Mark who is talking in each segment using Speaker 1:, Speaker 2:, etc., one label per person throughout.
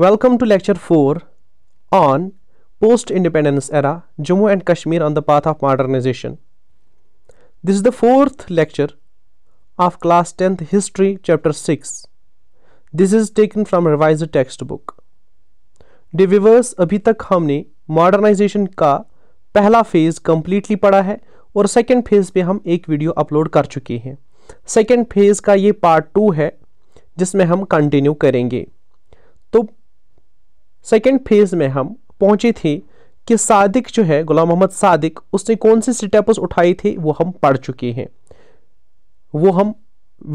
Speaker 1: Welcome to lecture 4 on post independence era Jammu and Kashmir on the path of modernization. This is the fourth lecture of class 10th history chapter 6. This is taken from revised textbook. Dear viewers अभी तक हमने modernisation का पहला phase completely पढ़ा है और second phase पे हम एक वीडियो अपलोड कर चुके हैं सेकेंड फेज़ का ये पार्ट टू है जिसमें हम कंटिन्यू करेंगे सेकेंड फेज में हम पहुँचे थे कि सादिक जो है गुलाम मोहम्मद सादिक उसने कौन सी स्टेप्स उठाई थी वो हम पढ़ चुके हैं वो हम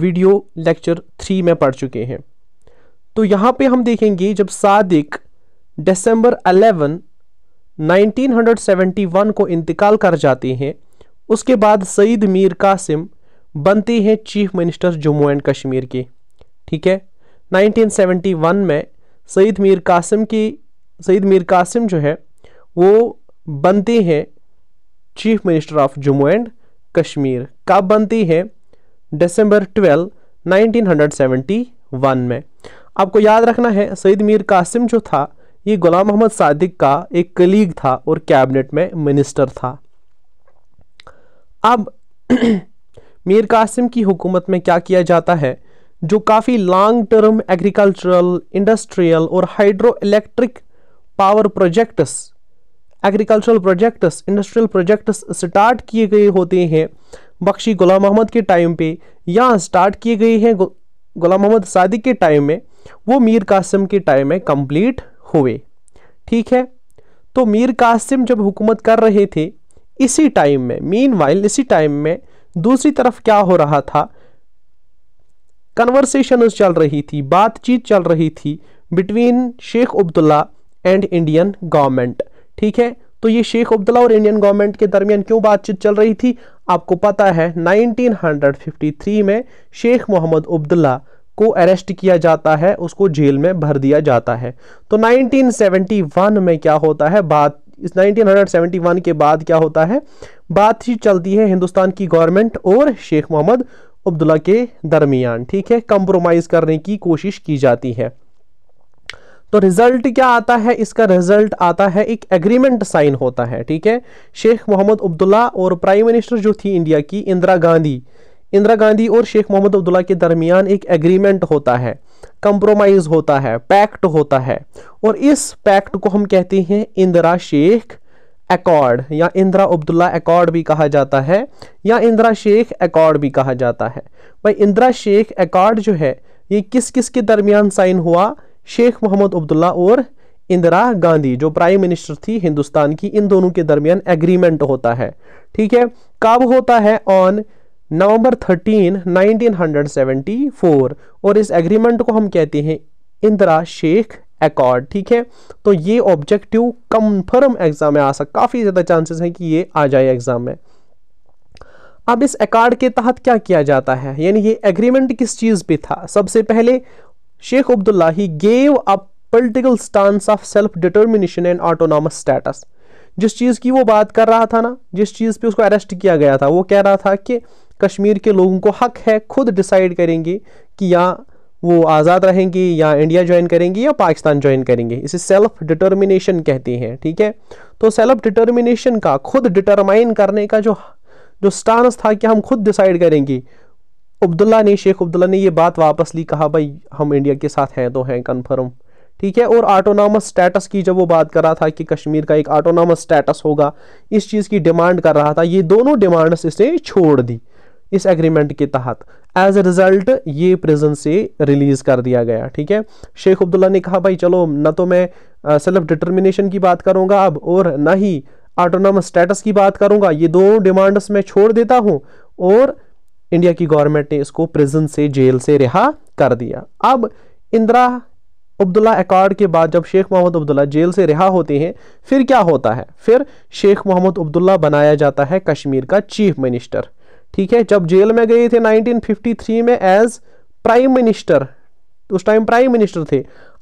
Speaker 1: वीडियो लेक्चर थ्री में पढ़ चुके हैं तो यहाँ पे हम देखेंगे जब सादिक दिसंबर 11 1971 को इंतकाल कर जाते हैं उसके बाद सईद मीर कासिम बनते हैं chief minister Jammu and Kashmir के ठीक है 1971 में सईद मीर कासिम की सईद मीर कासिम जो है वो बनती हैं chief minister of Jammu and Kashmir कब बनती है दिसंबर ट्वेल्व 1971 में आपको याद रखना है सईद मीर कासिम जो था ये गुलाम मोहम्मद सादिक का एक कलीग था और कैबिनेट में मिनिस्टर था अब मीर कासिम की हुकूमत में क्या किया जाता है जो काफ़ी लॉन्ग टर्म एग्रीकल्चरल इंडस्ट्रियल और hydroelectric power projects agricultural projects industrial projects start किए गए होते हैं बख्शी गुलाम मोहम्मद के टाइम पे या स्टार्ट किए गए हैं गुलाम मोहम्मद सादिक के टाइम में वो मीर कासिम के टाइम में कंप्लीट हुए ठीक है तो मीर कासिम जब हुकूमत कर रहे थे इसी टाइम में मीन इसी टाइम में दूसरी तरफ क्या हो रहा था कन्वर्सेशन चल रही थी बातचीत चल रही थी between Sheikh Abdullah and Indian government ठीक है तो ये शेख अब्दुल्ला और इंडियन गवर्नमेंट के दरमियान क्यों बातचीत चल रही थी आपको पता है 1953 में शेख मोहम्मद अब्दुल्ला को अरेस्ट किया जाता है उसको जेल में भर दिया जाता है तो 1971 में क्या होता है बात इस 1971 के बाद क्या होता है बातचीत चलती है हिंदुस्तान की गवर्नमेंट और शेख मोहम्मद अब्दुल्ला के दरमियान ठीक है कंप्रोमाइज करने की कोशिश की जाती है तो रिजल्ट क्या आता है इसका रिजल्ट आता है एक एग्रीमेंट साइन होता है ठीक है शेख मोहम्मद अब्दुल्ला और प्राइम मिनिस्टर जो थी इंडिया की इंदिरा गांधी इंदिरा गांधी और शेख मोहम्मद अब्दुल्ला के दरमियान एक एग्रीमेंट होता है कंप्रोमाइज होता है पैक्ट होता है और इस पैक्ट को हम कहते हैं इंदिरा शेख एकॉर्ड या इंदिरा अब्दुल्ला एकॉर्ड भी कहा जाता है या इंदिरा शेख एकॉर्ड भी कहा जाता है भाई इंदिरा शेख एकॉर्ड जो है ये किस किस के दरमियान साइन हुआ शेख मोहम्मद अब्दुल्ला और इंदिरा गांधी जो प्राइम मिनिस्टर थी हिंदुस्तान की इन दोनों के दरमियान एग्रीमेंट होता है ठीक है कब होता है ऑन नवंबर 13 1974 और इस एग्रीमेंट को हम कहते हैं इंदिरा शेख अकॉर्ड ठीक है तो ये ऑब्जेक्टिव कंफर्म एग्जाम में आ सकता काफ़ी ज़्यादा चांसेस हैं कि ये आ जाए एग्जाम में अब इस अकॉर्ड के तहत क्या किया जाता है यानी ये एग्रीमेंट किस चीज़ पे था सबसे पहले शेख अब्दुल्ला ही gave a political stance of self determination and autonomous status जिस चीज़ की वो बात कर रहा था ना जिस चीज़ पे उसको अरेस्ट किया गया था वो कह रहा था कि कश्मीर के लोगों को हक है खुद डिसाइड करेंगे कि यहाँ वो आज़ाद रहेंगी या इंडिया ज्वाइन करेंगी या पाकिस्तान ज्वाइन करेंगे इसे सेल्फ डिटर्मिनेशन कहते हैं ठीक है तो सेल्फ डिटर्मिनेशन का खुद डिटरमाइन करने का जो जो स्टांस था कि हम खुद डिसाइड करेंगे अब्दुल्ला ने शेख अब्दुल्ला ने ये बात वापस ली कहा भाई हम इंडिया के साथ हैं तो हैं कन्फर्म ठीक है और ऑटोनॉमस स्टेटस की जब वो बात कर रहा था कि कश्मीर का एक ऑटोनॉमस स्टेटस होगा इस चीज़ की डिमांड कर रहा था ये दोनों डिमांड्स इसने छोड़ दी इस एग्रीमेंट के तहत एज ए रिजल्ट ये प्रिजन से रिलीज कर दिया गया ठीक है शेख अब्दुल्ला ने कहा भाई चलो ना तो मैं सेल्फ डिटर्मिनेशन की बात करूंगा अब और ना ही ऑटोनोमस स्टेटस की बात करूंगा ये दोनों डिमांड्स मैं छोड़ देता हूं और इंडिया की गवर्नमेंट ने इसको प्रिजन से जेल से रिहा कर दिया अब इंदिरा अब्दुल्ला अकॉर्ड के बाद जब शेख मोहम्मद अब्दुल्ला जेल से रिहा होते हैं फिर क्या होता है फिर शेख मोहम्मद अब्दुल्ला बनाया जाता है कश्मीर का चीफ मिनिस्टर ठीक है जब जेल में गए थे 1953 में एज प्राइम मिनिस्टर उस टाइम प्राइम मिनिस्टर थे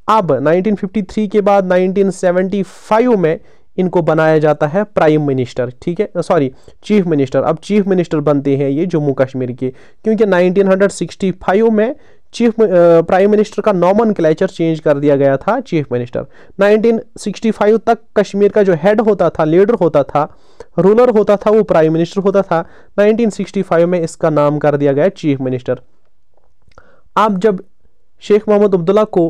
Speaker 1: अब 1953 के बाद 1975 में इनको बनाया जाता है प्राइम मिनिस्टर ठीक है सॉरी चीफ मिनिस्टर अब चीफ मिनिस्टर बनते हैं ये जम्मू कश्मीर के क्योंकि 1965 में चीफ प्राइम मिनिस्टर का नॉमन चेंज कर दिया गया था चीफ मिनिस्टर 1965 तक कश्मीर का जो हेड होता था लीडर होता था रूलर होता था वो प्राइम मिनिस्टर होता था 1965 में इसका नाम कर दिया गया चीफ मिनिस्टर अब जब शेख मोहम्मद अब्दुल्ला को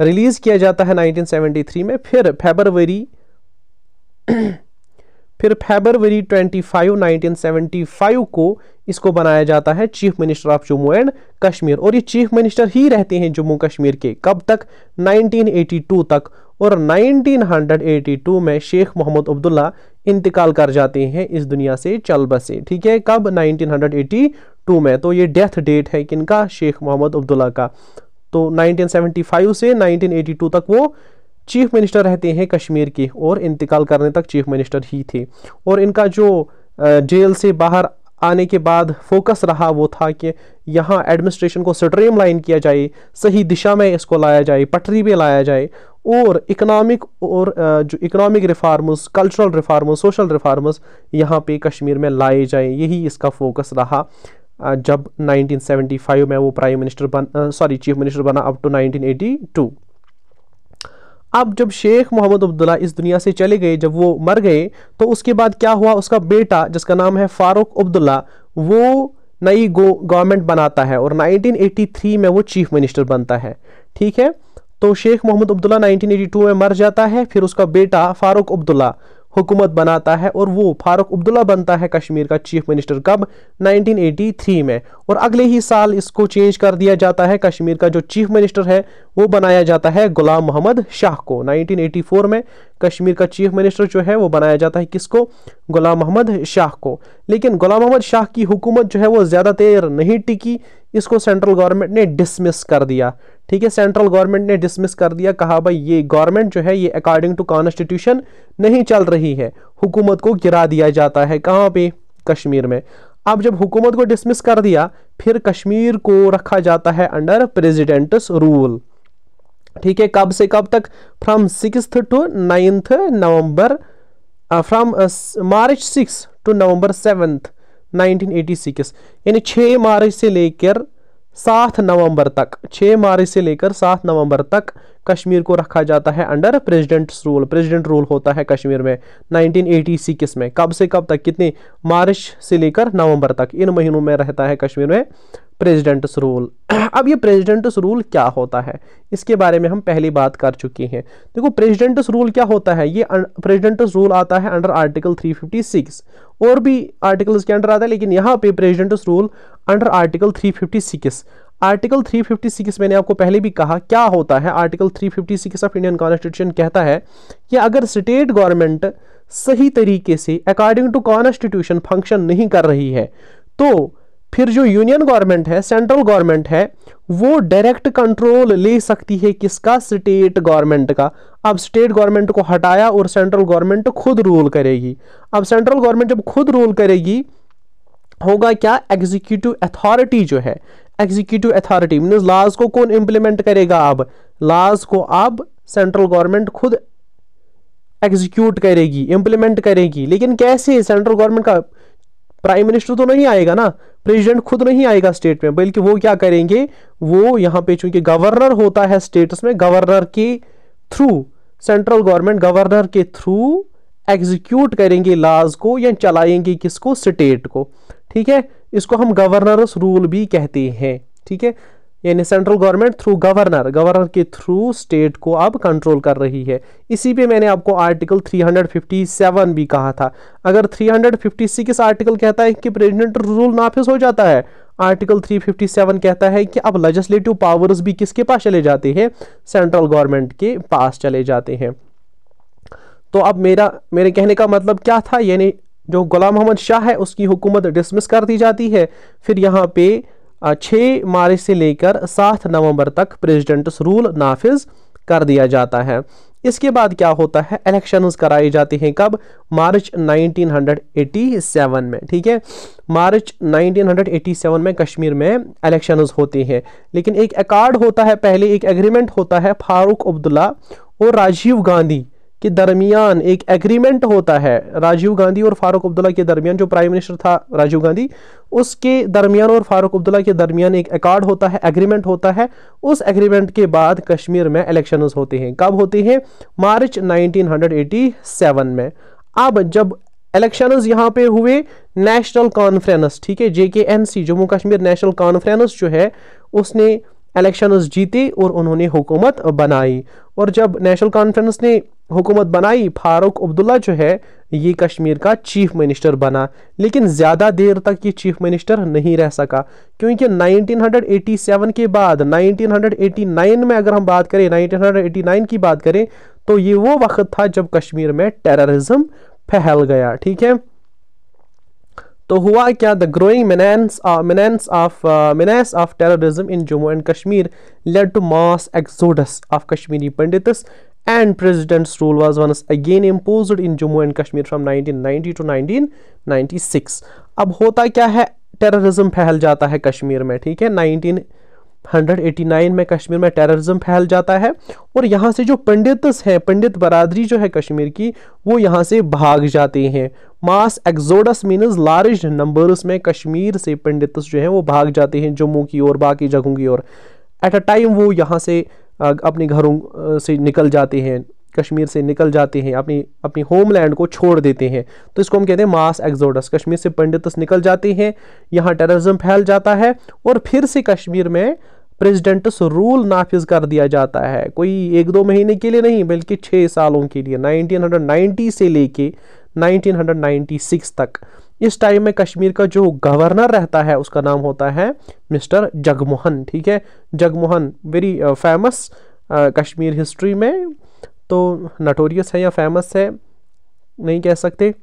Speaker 1: रिलीज़ किया जाता है 1973 में फिर फेबरवरी फिर फेबरवरी 25 1975 को इसको बनाया जाता है chief minister of Jammu and Kashmir और ये चीफ मिनिस्टर ही रहते हैं जम्मू कश्मीर के कब तक 1982 तक और 1982 में शेख मोहम्मद अब्दुल्ला इंतकाल कर जाते हैं इस दुनिया से चल बसे ठीक है कब 1982 में तो ये डेथ डेट है किनका शेख मोहम्मद अब्दुल्ला का तो 1975 से 1982 तक वो चीफ मिनिस्टर रहते हैं कश्मीर के और इंतकाल करने तक चीफ मिनिस्टर ही थे और इनका जो जेल से बाहर आने के बाद फोकस रहा वो था कि यहाँ एडमिनिस्ट्रेशन को स्ट्रीम लाइन किया जाए सही दिशा में इसको लाया जाए पटरी पे लाया जाए और इकोनॉमिक और जो economic reforms cultural reforms social reforms यहाँ पे कश्मीर में लाए जाए यही इसका फोकस रहा जब 1975 में वो प्राइम मिनिस्टर बन सॉरी चीफ मिनिस्टर बना अप तो टू नाइनटीन अब जब शेख मोहम्मद अब्दुल्ला इस दुनिया से चले गए जब वो मर गए तो उसके बाद क्या हुआ उसका बेटा जिसका नाम है फारूक अब्दुल्ला वो नई गवर्नमेंट बनाता है और 1983 में वो चीफ मिनिस्टर बनता है ठीक है तो शेख मोहम्मद अब्दुल्ला 1982 में मर जाता है फिर उसका बेटा फारूक अब्दुल्ला हुकूमत बनाता है और वो फारूक अब्दुल्ला बनता है कश्मीर का चीफ मिनिस्टर कब 1983 में और अगले ही साल इसको चेंज कर दिया जाता है कश्मीर का जो चीफ मिनिस्टर है वो बनाया जाता है गुलाम मोहम्मद शाह को 1984 में कश्मीर का चीफ मिनिस्टर जो है वो बनाया जाता है किसको गुलाम मोहम्मद शाह को लेकिन गुलाम मोहम्मद शाह की हुकूमत जो है वो ज़्यादा देर नहीं टिकी इसको सेंट्रल गवर्नमेंट ने डिसमिस कर दिया ठीक है सेंट्रल गवर्नमेंट ने डिसमिस कर दिया कहा भाई ये गवर्नमेंट जो है ये अकॉर्डिंग टू कॉन्स्टिट्यूशन नहीं चल रही है हुकूमत को गिरा दिया जाता है कहाँ पर कश्मीर में अब जब हुकूमत को डिसमिस कर दिया फिर कश्मीर को रखा जाता है अंडर प्रेजिडेंट्स रूल ठीक है कब से कब तक from six to ninth November from March six to November seventh 1986 यानी छः मार्च से लेकर सात नवंबर तक छः मार्च से लेकर सात नवंबर तक कश्मीर को रखा जाता है under president rule president rule होता है कश्मीर में 1986 में कब से कब तक कितने मार्च से लेकर नवंबर तक इन महीनों में रहता है कश्मीर में प्रेजिडेंट्स रूल अब ये प्रेजिडेंट्स रूल क्या होता है इसके बारे में हम पहली बात कर चुके हैं देखो प्रेजिडेंट्स रूल क्या होता है ये अं-, प्रेजिडेंट्स रूल आता है अंडर आर्टिकल 356 और भी आर्टिकल्स के अंडर आता है लेकिन यहाँ पे president's rule under article 356 article 356 मैंने आपको पहले भी कहा क्या होता है आर्टिकल 356 ऑफ इंडियन कॉन्स्टिट्यूशन कहता है कि अगर स्टेट गवर्नमेंट सही तरीके से अकॉर्डिंग टू कॉन्स्टिट्यूशन फंक्शन नहीं कर रही है तो फिर जो यूनियन गवर्नमेंट है सेंट्रल गवर्नमेंट है वो डायरेक्ट कंट्रोल ले सकती है किसका स्टेट गवर्नमेंट का अब स्टेट गवर्नमेंट को हटाया और सेंट्रल गवर्नमेंट खुद रूल करेगी अब सेंट्रल गवर्नमेंट जब खुद रूल करेगी होगा क्या एग्जीक्यूटिव अथॉरिटी जो है एग्जीक्यूटिव अथॉरिटी मीन लॉज को कौन इंप्लीमेंट करेगा अब लॉज को अब सेंट्रल गवर्नमेंट खुद एग्जीक्यूट करेगी इंप्लीमेंट करेगी लेकिन कैसे सेंट्रल गवर्नमेंट का प्राइम मिनिस्टर तो नहीं आएगा ना प्रेसिडेंट खुद नहीं आएगा स्टेट में बल्कि वो क्या करेंगे वो यहाँ पे चूंकि गवर्नर होता है स्टेट्स में गवर्नर के थ्रू सेंट्रल गवर्नमेंट गवर्नर के थ्रू एग्जीक्यूट करेंगे लाज को या चलाएंगे किसको स्टेट को ठीक है इसको हम गवर्नरस रूल भी कहते हैं ठीक है यानी central government through governor governor के थ्रू स्टेट को अब कंट्रोल कर रही है इसी पे मैंने आपको आर्टिकल 357 भी कहा था अगर 356 आर्टिकल कहता है कि प्रेजिडेंट रूल नाफिज हो जाता है आर्टिकल 357 कहता है कि अब लेजिस्लेटिव पावर्स भी किसके पास चले जाते हैं सेंट्रल गवर्नमेंट के पास चले जाते हैं तो अब मेरा मेरे कहने का मतलब क्या था यानी जो गुलाम मोहम्मद शाह है उसकी हुकूमत डिसमिस कर दी जाती है फिर यहाँ पे छः मार्च से लेकर सात नवंबर तक प्रेसिडेंट्स रूल नाफिज कर दिया जाता है इसके बाद क्या होता है इलेक्शंस कराए जाते हैं कब मार्च 1987 में ठीक है मार्च 1987 में कश्मीर में इलेक्शंस होते हैं लेकिन एक अकार्ड होता है पहले एक एग्रीमेंट होता है फारूक अब्दुल्ला और राजीव गांधी के दरमियान एक एग्रीमेंट होता है राजीव गांधी और फारूक अब्दुल्ला के दरमियान जो प्राइम मिनिस्टर था राजीव गांधी उसके दरमियान और फारूक अब्दुल्ला के दरमियान एक अकॉर्ड होता है एग्रीमेंट होता है उस एग्रीमेंट के बाद कश्मीर में इलेक्शन होते हैं कब होते हैं मार्च 1987 में अब जब इलेक्शन यहाँ पे हुए नेशनल कॉन्फ्रेंस ठीक है J N C Jammu Kashmir National Conference जो है उसने इलेक्शन जीते और उन्होंने हुकूमत बनाई और जब नेशनल कॉन्फ्रेंस ने हुकूमत बनाई फारूक अब्दुल्ला जो है ये कश्मीर का चीफ मिनिस्टर बना लेकिन ज़्यादा देर तक ये चीफ मिनिस्टर नहीं रह सका क्योंकि 1987 के बाद 1989 में अगर हम बात करें 1989 की बात करें तो ये वो वक्त था जब कश्मीर में टेररिज्म फैल गया ठीक है तो हुआ क्या the growing menace menace of menace of terrorism in Jammu and Kashmir led to mass exodus of Kashmiri Pandits and president's rule was once again imposed in Jammu and Kashmir from 1990 to 1996. अब होता क्या है टेररिज्म फैल जाता है कश्मीर में ठीक है नाइनटीन 189 में कश्मीर में टेररिज्म फैल जाता है और यहाँ से जो पंडित हैं पंडित बरादरी जो है कश्मीर की वो यहाँ से भाग जाते हैं mass exodus means large numbers में कश्मीर से पंडित जो हैं वो भाग जाते हैं जम्मू की ओर बाकी जगहों की ओर एट अ टाइम वो यहाँ से अपने घरों से निकल जाते हैं कश्मीर से निकल जाते हैं अपनी अपनी होमलैंड को छोड़ देते हैं तो इसको हम कहते हैं मास एक्सोडस कश्मीर से पंडित निकल जाते हैं यहाँ टेररिज्म फैल जाता है और फिर से कश्मीर में से रूल नाफिज कर दिया जाता है कोई एक दो महीने के लिए नहीं बल्कि छः सालों के लिए 1990 से लेके 1996 तक इस टाइम में कश्मीर का जो गवर्नर रहता है उसका नाम होता है मिस्टर जगमोहन ठीक है Jagmohan very famous uh, uh, Kashmir history में तो नटोरियस है या फेमस है नहीं कह सकते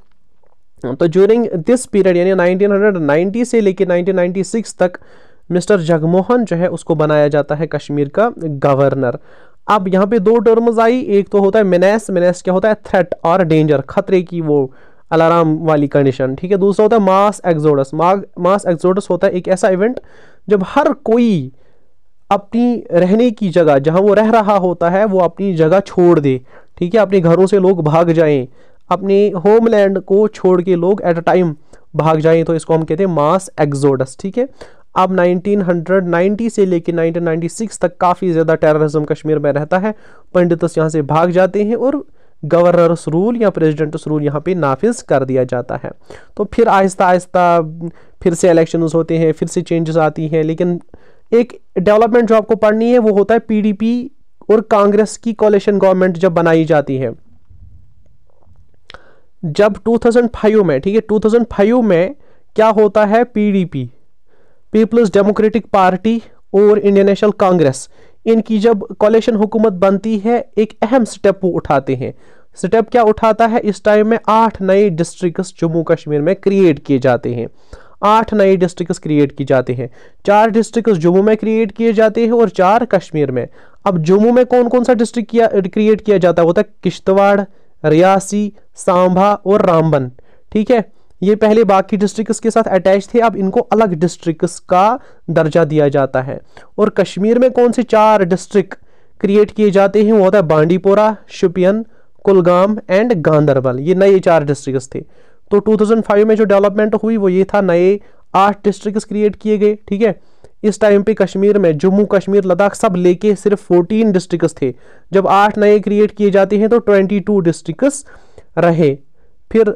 Speaker 1: तो ज्यूरिंग दिस पीरियड यानी 1990 से लेके 1996 तक मिस्टर जगमोहन जो है उसको बनाया जाता है कश्मीर का गवर्नर अब यहाँ पे दो टर्म्स आई एक तो होता है मिनेस मिनेस क्या होता है थ्रेट और डेंजर खतरे की वो अलार्म वाली कंडीशन ठीक है दूसरा होता है मास एग्जोडस मास एग्जोडस होता है एक ऐसा इवेंट जब हर कोई अपनी रहने की जगह जहाँ वो रह रहा होता है वो अपनी जगह छोड़ दे ठीक है अपने घरों से लोग भाग जाएं अपने होमलैंड को छोड़ के लोग एट अ टाइम भाग जाएं तो इसको हम कहते हैं मास एग्जोडस ठीक है अब 1990 से लेकर 1996 तक काफ़ी ज़्यादा टेररिज्म कश्मीर में रहता है पंडितस यहाँ से भाग जाते हैं और गवर्नरस रूल या प्रेसिडेंट्स रूल यहाँ पे नाफिज कर दिया जाता है तो फिर आहिस्ता आहिस्ता फिर से इलेक्शंस होते हैं फिर से चेंजेस आती हैं लेकिन एक डेवलपमेंट जो आपको पढ़नी है वो होता है पी और कांग्रेस की कॉलेशन गवर्नमेंट जब बनाई जाती है जब 2005 में ठीक है 2005 में क्या होता है पीडीपी पीपल्स डेमोक्रेटिक पार्टी और इंडियन नेशनल कांग्रेस इनकी जब कॉलेशन हुकूमत बनती है एक अहम स्टेप वो उठाते हैं स्टेप क्या उठाता है इस टाइम में आठ नए डिस्ट्रिक्ट्स जम्मू कश्मीर में क्रिएट किए जाते हैं आठ नए डिस्ट्रिक्ट्स क्रिएट किए जाते हैं चार डिस्ट्रिक्ट्स जम्मू में क्रिएट किए जाते हैं और चार कश्मीर में अब जम्मू में कौन कौन सा डिस्ट्रिक्ट किया क्रिएट किया जाता है वो था तो किश्तवाड़ रियासी सांभा और रामबन ठीक है ये पहले बाकी डिस्ट्रिक्स के साथ अटैच थे अब इनको अलग डिस्ट्रिक्स का दर्जा दिया जाता है और कश्मीर में कौन से चार डिस्ट्रिक्ट क्रिएट किए जाते हैं वो होता है बांडीपोरा शुपियन कुलगाम एंड गांधरबल ये नए चार डिस्ट्रिक्स थे तो 2005 में जो डेवलपमेंट हुई वो ये था नए आठ डिस्ट्रिक्स क्रिएट किए गए ठीक है इस टाइम पे कश्मीर में जम्मू कश्मीर लद्दाख सब लेके सिर्फ 14 डिस्ट्रिक्ट थे जब आठ नए क्रिएट किए जाते हैं तो 22 डिस्ट्रिक्स रहे फिर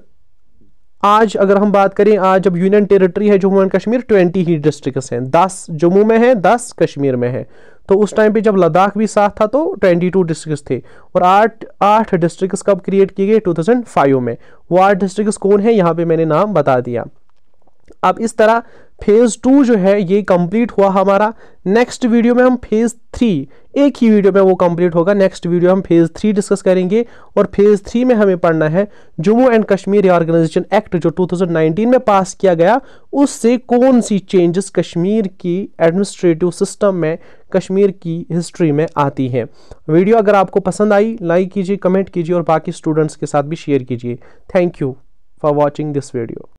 Speaker 1: आज अगर हम बात करें आज जब यूनियन टेरिटरी है जम्मू एंड कश्मीर ट्वेंटी ही डिस्ट्रिक्ट्स हैं दस जम्मू में है दस कश्मीर में है तो उस टाइम पे जब लद्दाख भी साथ था तो ट्वेंटी टू डिस्ट्रिक्स थे और आठ आठ डिस्ट्रिक्ट्स कब क्रिएट किए गए फाइव में वो आठ डिस्ट्रिक्स कौन है यहाँ पे मैंने नाम बता दिया अब इस तरह फेज़ टू जो है ये कंप्लीट हुआ हमारा नेक्स्ट वीडियो में हम फेज़ थ्री एक ही वीडियो में वो कंप्लीट होगा नेक्स्ट वीडियो हम फेज़ थ्री डिस्कस करेंगे और फेज़ थ्री में हमें पढ़ना है Jammu and Kashmir reorganisation act जो 2019 में पास किया गया उससे कौन सी चेंजेस कश्मीर की एडमिनिस्ट्रेटिव सिस्टम में कश्मीर की हिस्ट्री में आती हैं वीडियो अगर आपको पसंद आई लाइक कीजिए कमेंट कीजिए और बाकी स्टूडेंट्स के साथ भी शेयर कीजिए thank you for watching this video